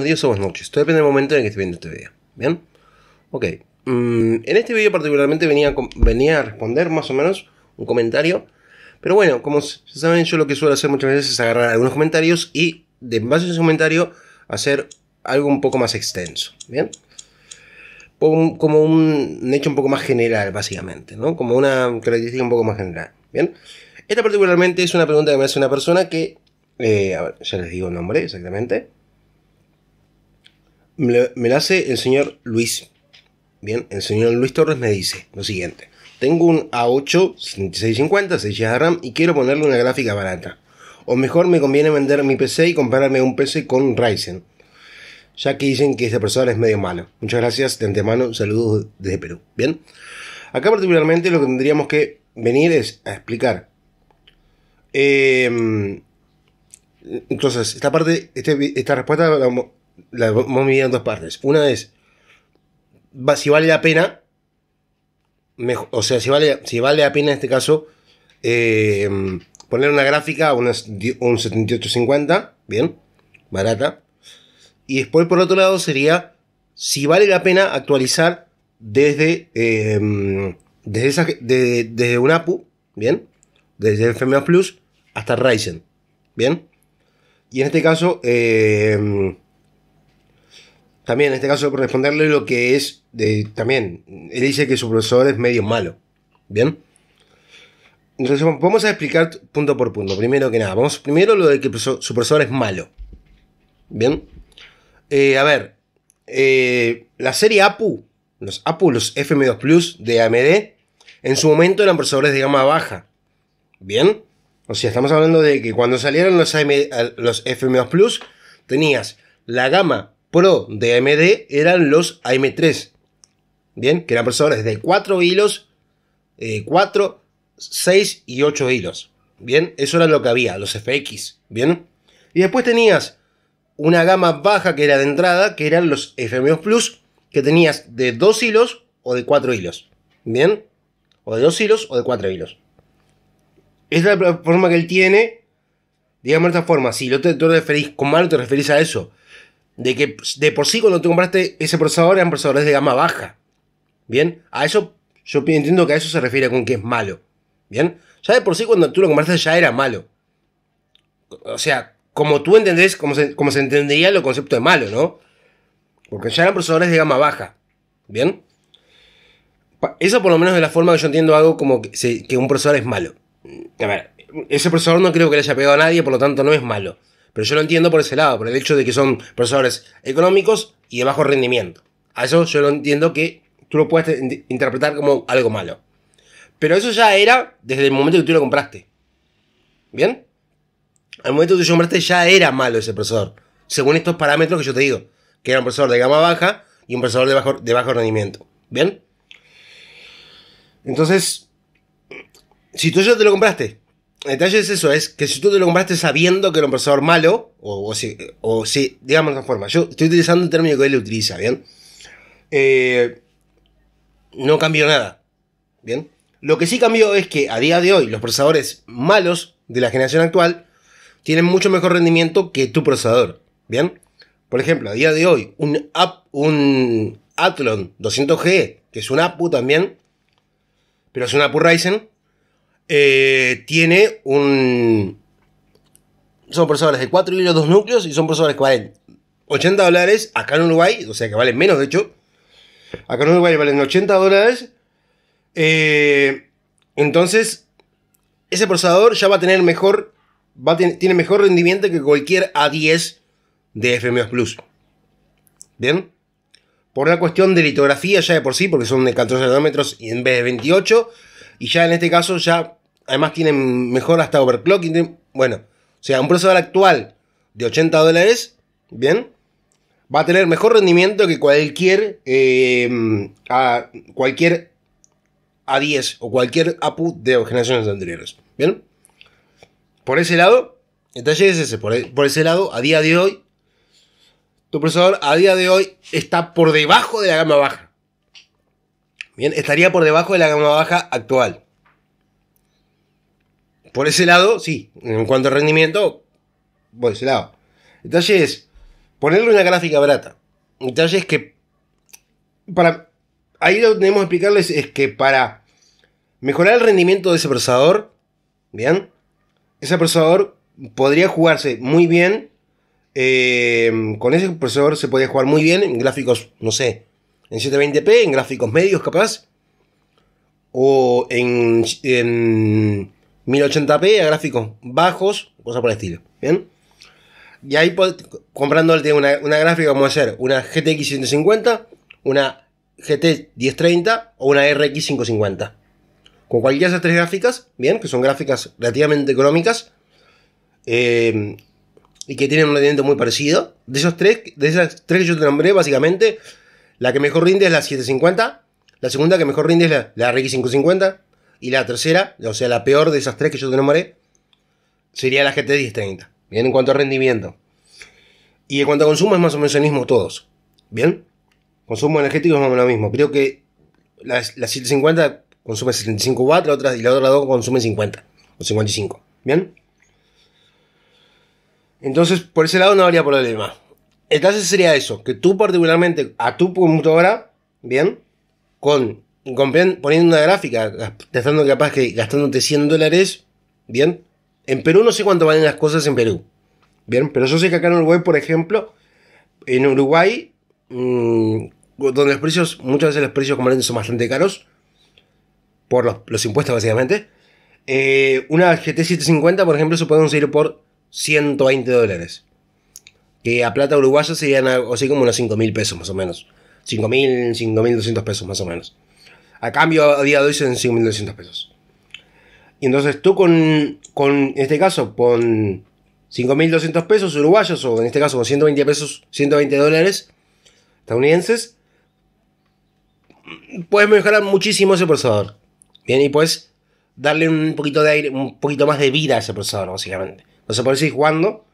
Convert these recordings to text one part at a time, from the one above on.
Buenos días o buenas noches, todo depende del momento en el que esté viendo este video. ¿Bien? Ok. Mm, en este video particularmente venía a, venía a responder más o menos un comentario. Pero bueno, como saben, yo lo que suelo hacer muchas veces es agarrar algunos comentarios y de base a ese comentario hacer algo un poco más extenso. ¿Bien? Como, un hecho un poco más general, básicamente, ¿no? Como una característica un poco más general. ¿Bien? Esta particularmente es una pregunta que me hace una persona que... Eh, a ver, ya les digo el nombre exactamente me, la hace el señor Luis. Bien, el señor Luis Torres me dice lo siguiente. Tengo un A8 650 6 GB de RAM y quiero ponerle una gráfica barata. O mejor me conviene vender mi PC y comprarme un PC con Ryzen. Ya que dicen que esta persona es medio malo. Muchas gracias de antemano. Saludos desde Perú. Bien. Acá particularmente lo que tendríamos que venir es a explicar. Em, entonces, esta parte, este esta respuesta la hemos en dos partes. Una es, si vale la pena, o sea, si vale, si vale la pena en este caso, eh, poner una gráfica, una, un 7850, bien, barata. Y después, por otro lado, sería si vale la pena actualizar desde, eh, desde, esa, desde un APU, bien, desde FMA Plus hasta Ryzen, bien. Y en este caso, eh, también en este caso responderle lo que es de, también, él dice que su procesador es medio malo, ¿bien? Entonces vamos a explicar punto por punto, primero que nada, vamos primero lo de que su procesador es malo, ¿bien? Eh, a ver, eh, la serie APU, los APU, los FM2 Plus de AMD, en su momento eran procesadores de gama baja, ¿bien? O sea, estamos hablando de que cuando salieron los, los FM2 Plus, tenías la gama Pro de AMD eran los AM3. Bien, que eran procesadores de 4 hilos, 4, eh, 6 y 8 hilos. Bien, eso era lo que había, los FX. Bien, y después tenías una gama baja que era de entrada, que eran los FM2 Plus, que tenías de 2 hilos o de 4 hilos. Bien, o de 2 hilos o de 4 hilos. esta es la forma que él tiene. Digamos de esta forma, si lo referís con malo, te referís a eso de que de por sí cuando tú compraste ese procesador eran procesadores de gama baja. Bien, a eso yo entiendo que a eso se refiere con que es malo. Bien, ya de por sí cuando tú lo compraste ya era malo. O sea, como tú entendés, como se, como se entendería el concepto de malo, ¿no? Porque ya eran procesadores de gama baja. Bien, eso por lo menos es la forma que yo entiendo algo como que, que un procesador es malo. A ver, ese procesador no creo que le haya pegado a nadie, por lo tanto no es malo. Pero yo lo entiendo por ese lado, por el hecho de que son profesores económicos y de bajo rendimiento. A eso yo lo entiendo que tú lo puedes interpretar como algo malo. Pero eso ya era desde el momento que tú lo compraste. ¿Bien? Al momento que tú lo compraste ya era malo ese procesador. Según estos parámetros que yo te digo. Que era un procesador de gama baja y un procesador de bajo, de bajo rendimiento. ¿Bien? Entonces, si tú ya te lo compraste, detalle es eso, es que si tú te lo compraste sabiendo que era un procesador malo, o, o si, digamos de otra forma, yo estoy utilizando el término que él utiliza, ¿bien? Eh, no cambió nada, ¿bien? Lo que sí cambió es que a día de hoy los procesadores malos de la generación actual tienen mucho mejor rendimiento que tu procesador, ¿bien? Por ejemplo, a día de hoy un, un Athlon 200G, que es un APU también, pero es un APU Ryzen, eh, tiene un... Son procesadores de 4 hilos, 2 núcleos y son procesadores que valen 80 dólares acá en Uruguay, o sea que valen menos de hecho. Acá en Uruguay valen 80 dólares. Eh, entonces, ese procesador ya va a tener mejor, va tiene mejor rendimiento que cualquier A10 de FMOS Plus. ¿Bien? Por la cuestión de litografía ya de por sí, porque son de 14 nanómetros y en vez de 28, y ya en este caso, ya además tienen mejor hasta overclocking. Bueno, o sea, un procesador actual de 80 dólares, bien, va a tener mejor rendimiento que cualquier, eh, a, cualquier A10 o cualquier APU de generaciones anteriores, bien. Por ese lado, el es ese, por, e, por ese lado, a día de hoy, tu procesador a día de hoy está por debajo de la gama baja. Bien, estaría por debajo de la gama baja actual. Por ese lado, sí. En cuanto al rendimiento, por ese lado. El detalle es ponerle una gráfica barata. El detalle es que para ahí lo que tenemos que explicarles es que para mejorar el rendimiento de ese procesador, bien, ese procesador podría jugarse muy bien. Eh, con ese procesador se podría jugar muy bien en gráficos, no sé, en 720p, en gráficos medios capaz, o en, 1080p a gráficos bajos, cosa por el estilo. ¿Bien? Y ahí comprando una, una gráfica como hacer una GTX 150, una GT 1030 o una RX 550. Con cualquiera de esas tres gráficas, bien, que son gráficas relativamente económicas em, y que tienen un rendimiento muy parecido. De esos tres, de esas tres que yo te nombré, básicamente, la que mejor rinde es la 750. La segunda que mejor rinde es la, la RX550. Y la tercera, o sea, la peor de esas tres que yo te nombré, sería la GT 1030. Bien, en cuanto a rendimiento. Y en cuanto a consumo es más o menos el mismo todos. Bien. Consumo energético es más o menos lo mismo. Creo que la, 750 consume 75 watts, la y la otra la consume 50 o 55. ¿Bien? Entonces, por ese lado no habría problema. Entonces sería eso, que tú particularmente a tu computadora, ¿bien? Con, poniendo una gráfica, gastando capaz que gastándote 100 dólares, ¿bien? En Perú no sé cuánto valen las cosas en Perú, ¿bien? Pero yo sé que acá en Uruguay, por ejemplo, en Uruguay, mm, donde los precios, muchas veces los precios comerciales son bastante caros, por los, impuestos básicamente, eh, una GT750, por ejemplo, se puede conseguir por 120 dólares que a plata uruguaya serían así como unos 5.000 pesos más o menos. 5.000, 5.200 pesos más o menos. A cambio, a día de hoy son 5.200 pesos. Y entonces tú con, con en este caso, con 5.200 pesos uruguayos, o en este caso con 120 pesos, 120 dólares estadounidenses, puedes mejorar muchísimo ese procesador. Bien, y puedes darle un poquito de aire, un poquito más de vida a ese procesador, básicamente. Entonces, por eso ir jugando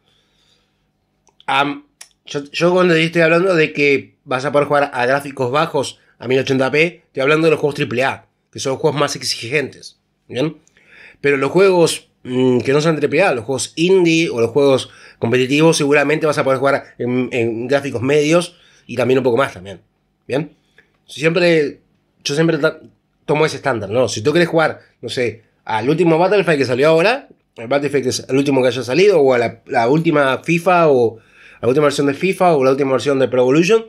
yo, cuando estoy hablando de que vas a poder jugar a gráficos bajos a 1080p, estoy hablando de los juegos AAA, que son los juegos más exigentes. ¿bien? Pero los juegos mm, que no son AAA, los juegos indie o los juegos competitivos, seguramente vas a poder jugar en, gráficos medios y también un poco más también. ¿Bien? Siempre, yo siempre tomo ese estándar, ¿no? Si tú quieres jugar, no sé, al último Battlefield que salió ahora, el Battlefield que es el último que haya salido, o a la última FIFA o la última versión de FIFA o la última versión de Pro Evolution,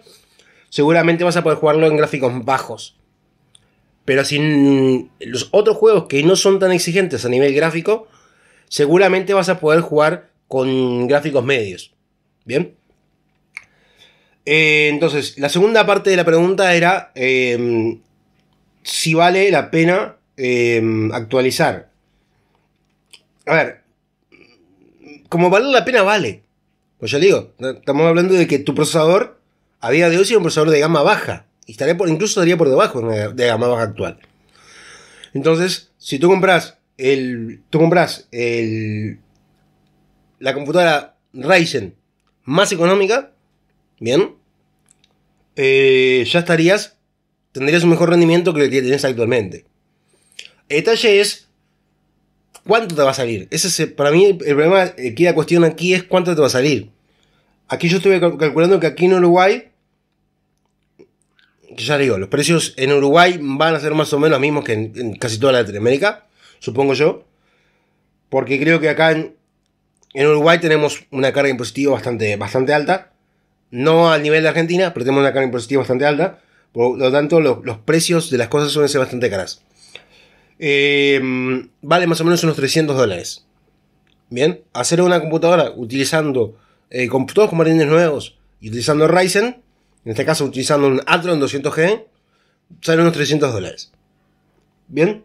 seguramente vas a poder jugarlo en gráficos bajos. Pero si los otros juegos que no son tan exigentes a nivel gráfico, seguramente vas a poder jugar con gráficos medios. ¿Bien? Eh, entonces, la segunda parte de la pregunta era em, si vale la pena em, actualizar. A ver, como vale la pena, vale. Pues ya digo, estamos hablando de que tu procesador a día de hoy es un procesador de gama baja. Y estaría por, incluso estaría por debajo de gama baja actual. Entonces, si tú compras el. Tú compras el. La computadora Ryzen más económica. Bien. Eh, ya estarías. Tendrías un mejor rendimiento que el que tienes actualmente. El detalle es ¿Cuánto te va a salir? Ese es, para mí el problema que la cuestión aquí es cuánto te va a salir. Aquí yo estuve calculando que aquí en Uruguay, que ya digo, los precios en Uruguay van a ser más o menos los mismos que en, casi toda Latinoamérica, supongo yo. Porque creo que acá en, en Uruguay tenemos una carga impositiva bastante, bastante alta. No al nivel de Argentina, pero tenemos una carga impositiva bastante alta. Por lo tanto, los precios de las cosas suelen ser bastante caras. Em, vale más o menos unos 300 dólares. Bien, hacer una computadora utilizando computadores eh, como componentes nuevos y utilizando Ryzen, en este caso utilizando un Atron 200G, sale unos 300 dólares. Bien,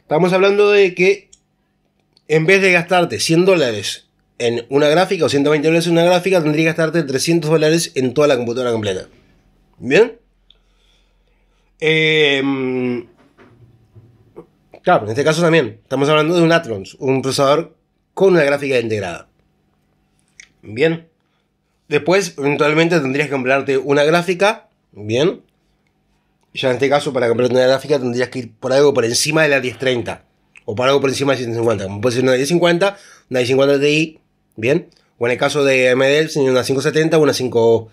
estamos hablando de que en vez de gastarte 100 dólares en una gráfica o 120 dólares en una gráfica, tendría que gastarte 300 dólares en toda la computadora completa. Bien. Eh, Claro, en este caso también estamos hablando de un Atrons, un procesador con una gráfica integrada. Bien. Después, eventualmente tendrías que comprarte una gráfica. Bien. Ya en este caso, para comprarte una gráfica tendrías que ir por algo por encima de la 1030. O por algo por encima de la 750. Como puede ser una 1050, una 1050 Ti. Bien. O en el caso de AMD, sería una 570, una, 5,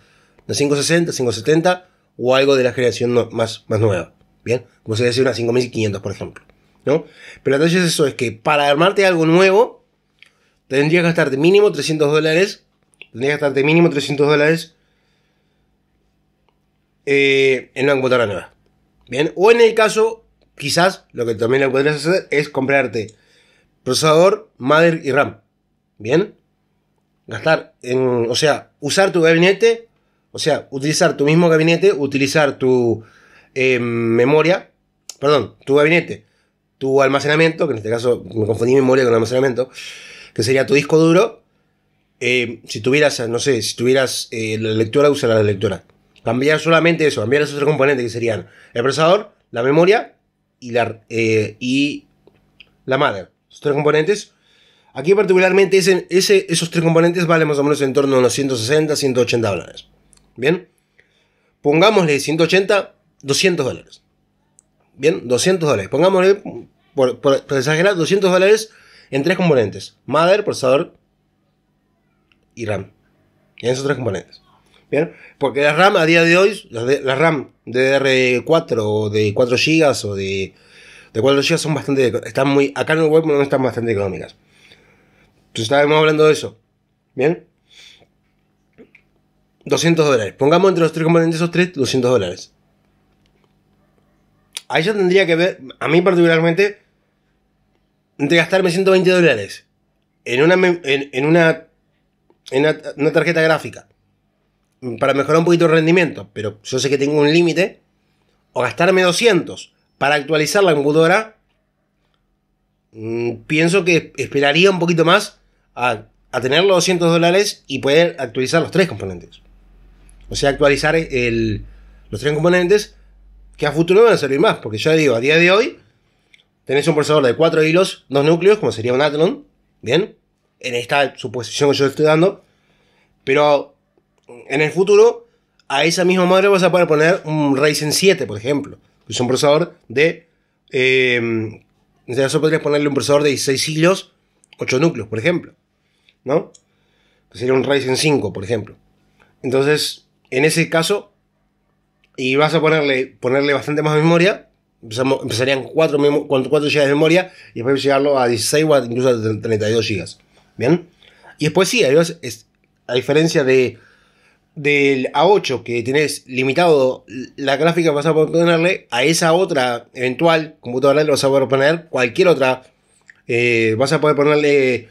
una 560, 570. O algo de la generación más, más nueva. Bien. Como sería decir una 5500, por ejemplo. ¿no? Pero entonces eso es que para armarte algo nuevo, tendrías que gastarte mínimo 300 dólares, tendrías que gastarte mínimo 300 dólares eh, en una computadora nueva. Bien, o en el caso, quizás lo que también lo podrías hacer es comprarte procesador, madre y RAM. Bien, gastar en, o sea, usar tu gabinete, o sea, utilizar tu mismo gabinete, utilizar tu eh, memoria, perdón, tu gabinete, tu almacenamiento, que en este caso me confundí memoria con almacenamiento, que sería tu disco duro. Eh, si tuvieras, no sé, si tuvieras eh, la lectura, usar la lectura. Cambiar solamente eso, cambiar esos tres componentes que serían el procesador, la memoria y la, eh, y la madre. Esos tres componentes. Aquí particularmente esos tres componentes valen más o menos en torno a unos 160, 180 dólares. Bien. Pongámosle 180, 200 dólares. Bien, 200 dólares. Pongámosle por, por, exagerar, 200 dólares en tres componentes. Mother, procesador y RAM. En esos tres componentes. ¿Bien? Porque la RAM a día de hoy, las, de, RAM DDR4 o de 4 GB o de, de 4 GB son bastante... Están muy... Acá en el web no están bastante económicas. Entonces estábamos hablando de eso. ¿Bien? 200 dólares. Pongamos entre los tres componentes esos tres, 200 dólares. Ahí ya tendría que ver, a mí particularmente, de gastarme 120 dólares en una, en, una, una, tarjeta gráfica para mejorar un poquito el rendimiento, pero yo sé que tengo un límite, o gastarme 200 para actualizar la computadora, mm, pienso que esperaría un poquito más a, tener los 200 dólares y poder actualizar los tres componentes. O sea, actualizar los tres componentes que a futuro van a servir más, porque ya digo, a día de hoy Tenés un procesador de 4 hilos, 2 núcleos, como sería un Athlon, ¿bien? En esta suposición que yo estoy dando. Pero en el futuro, a esa misma madre vas a poder poner un Ryzen 7, por ejemplo. Que es un procesador de... Em, en este caso podrías ponerle un procesador de 16 hilos, 8 núcleos, por ejemplo. ¿No? sería un Ryzen 5, por ejemplo. Entonces, en ese caso, y vas a ponerle, ponerle bastante más memoria, empezarían 4 GB de memoria y después llegarlo a 16 w incluso a 32 GB. ¿Bien? Y después sí, además, a diferencia de del A8 que tenés limitado la gráfica vas a poder ponerle, a esa otra eventual computadora le vas a poder poner cualquier otra, eh, vas a poder ponerle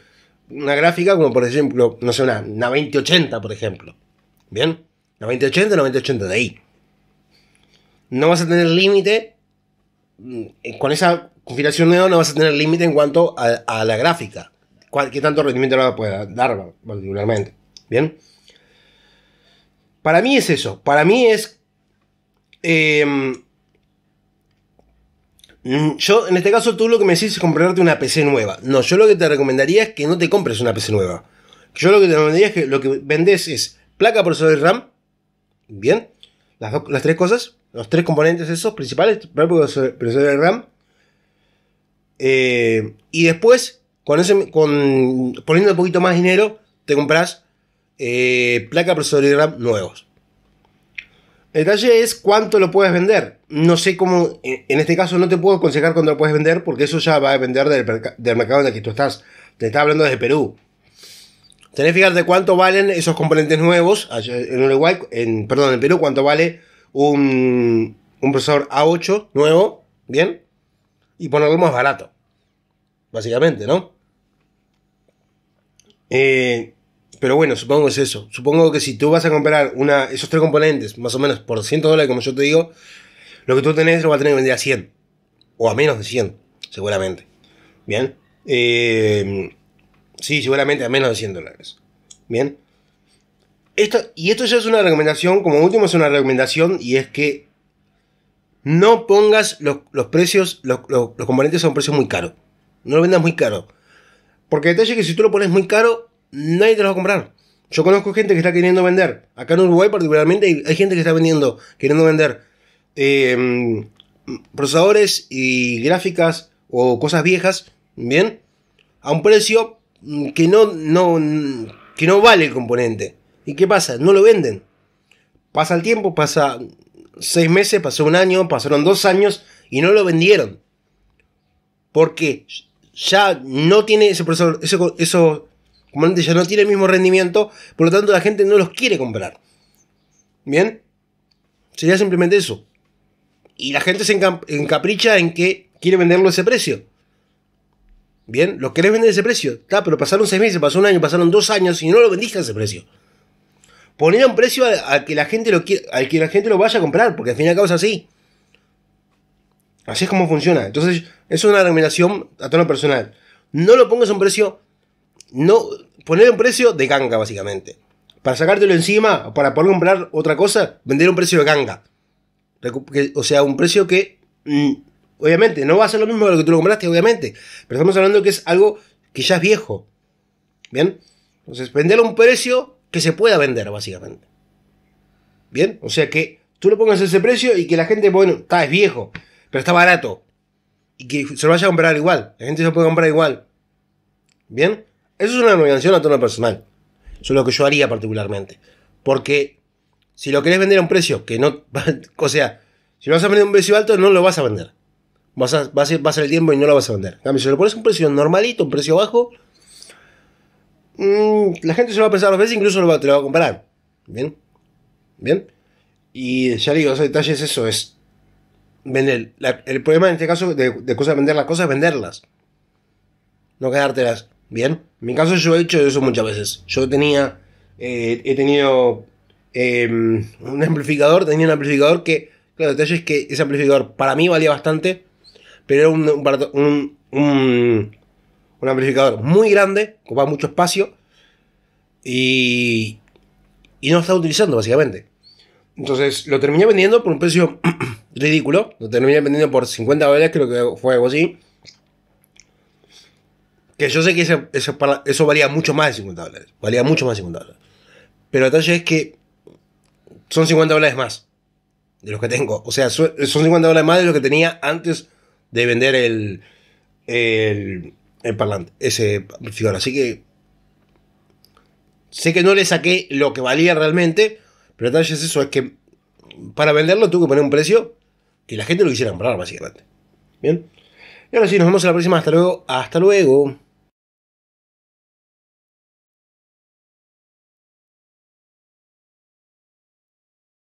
una gráfica como por ejemplo, no sé, una, una 2080 por ejemplo, ¿bien? La 2080, la 2080 de ahí. No vas a tener límite Mm, con esa configuración nueva no vas a tener límite en cuanto a, la gráfica. ¿Qué tanto rendimiento pueda dar particularmente? Bien. Para mí es eso. Para mí es. Em, mm, yo, en este caso, tú lo que me decís es comprarte una PC nueva. No, yo lo que te recomendaría es que no te compres una PC nueva. Yo lo que te recomendaría es que lo que vendes es placa, procesador y RAM. Bien. Las, las tres cosas los tres componentes esos principales, procesador RAM. Eh, y después, con ese, con, poniendo un poquito más dinero, te compras eh, placa, procesador y RAM nuevos. El detalle es cuánto lo puedes vender. No sé cómo, en este caso no te puedo aconsejar ...cuánto lo puedes vender porque eso ya va a depender del, mercado en el que tú estás. Te está hablando desde Perú. Tenés que fijarte cuánto valen esos componentes nuevos en Uruguay, en, perdón, en Perú, cuánto vale un, un procesador A8 nuevo, ¿bien? Y ponerlo más barato. Básicamente, ¿no? Eh, pero bueno, supongo que es eso. Supongo que si tú vas a comprar una, esos tres componentes, más o menos por 100 dólares, como yo te digo, lo que tú tenés lo vas a tener que vender a 100. O a menos de 100, seguramente. Bien. Eh, sí, seguramente a menos de 100 dólares. Bien y esto ya es una recomendación, como último es una recomendación, y es que no pongas los, precios, los, componentes a un precio muy caro. No lo vendas muy caro. Porque el detalle es que si tú lo pones muy caro, nadie te lo va a comprar. Yo conozco gente que está queriendo vender. Acá en Uruguay particularmente hay, gente que está vendiendo, queriendo vender eh, procesadores y gráficas o cosas viejas, ¿bien? A un precio que no, que no vale el componente. ¿Y qué pasa? No lo venden. Pasa el tiempo, pasa seis meses, pasó un año, pasaron dos años y no lo vendieron. Porque ya no tiene ese procesador, eso ya no tiene el mismo rendimiento, por lo tanto la gente no los quiere comprar. ¿Bien? Sería simplemente eso. Y la gente se encapricha en que quiere venderlo a ese precio. ¿Bien? Lo querés vender a ese precio. Está, pero pasaron seis meses, pasó un año, pasaron dos años y no lo vendiste a ese precio poner un precio al que la gente lo al que la gente lo vaya a comprar, porque al fin y al cabo es así. Así es como funciona. Entonces, eso es una recomendación a tono personal. No lo pongas a un precio. No. Poner un precio de ganga, básicamente. Para sacártelo encima, para poder comprar otra cosa, vender un precio de ganga. O sea, un precio que. Mm, obviamente, no va a ser lo mismo que lo que tú lo compraste, obviamente. Pero estamos hablando que es algo que ya es viejo. ¿Bien? Entonces, venderlo a un precio que se pueda vender, básicamente. Bien, o sea que tú le pongas ese precio y que la gente, bueno, está, es viejo, pero está barato. Y que se lo vaya a comprar igual, la gente se lo puede comprar igual. Bien, eso es una nominación a tono personal. Eso es lo que yo haría particularmente. Porque si lo querés vender a un precio que no. O sea, si lo vas a vender a un precio alto, no lo vas a vender. Vas a, vas a, el tiempo y no lo vas a vender. En cambio, si lo pones a un precio normalito, un precio bajo, Mm, la gente se lo va a pensar dos veces, incluso lo va, te lo va a comprar. ¿Bien? ¿Bien? Y ya digo, los detalles, eso es vender. el problema en este caso de, de vender las cosas es venderlas. No quedártelas. ¿Bien? En mi caso yo he hecho eso muchas veces. Yo tenía, eh, he tenido em, un amplificador, tenía un amplificador que, claro, el detalle es que ese amplificador para mí valía bastante, pero era un un amplificador muy grande, ocupaba mucho espacio y, y no lo estaba utilizando básicamente. Entonces lo terminé vendiendo por un precio ridículo, lo terminé vendiendo por 50 dólares, creo que fue algo así. Que yo sé que eso valía mucho más de 50 dólares, valía mucho más de 50 dólares. Pero el detalle es que son 50 dólares más de los que tengo. O sea, son 50 dólares más de los que tenía antes de vender el, en parlante, ese figura, Así que sé que no le saqué lo que valía realmente, pero tal vez eso, es que para venderlo tuve que poner un precio que la gente lo quisiera comprar, básicamente. Bien. Y ahora sí, nos vemos en la próxima. Hasta luego. Hasta luego.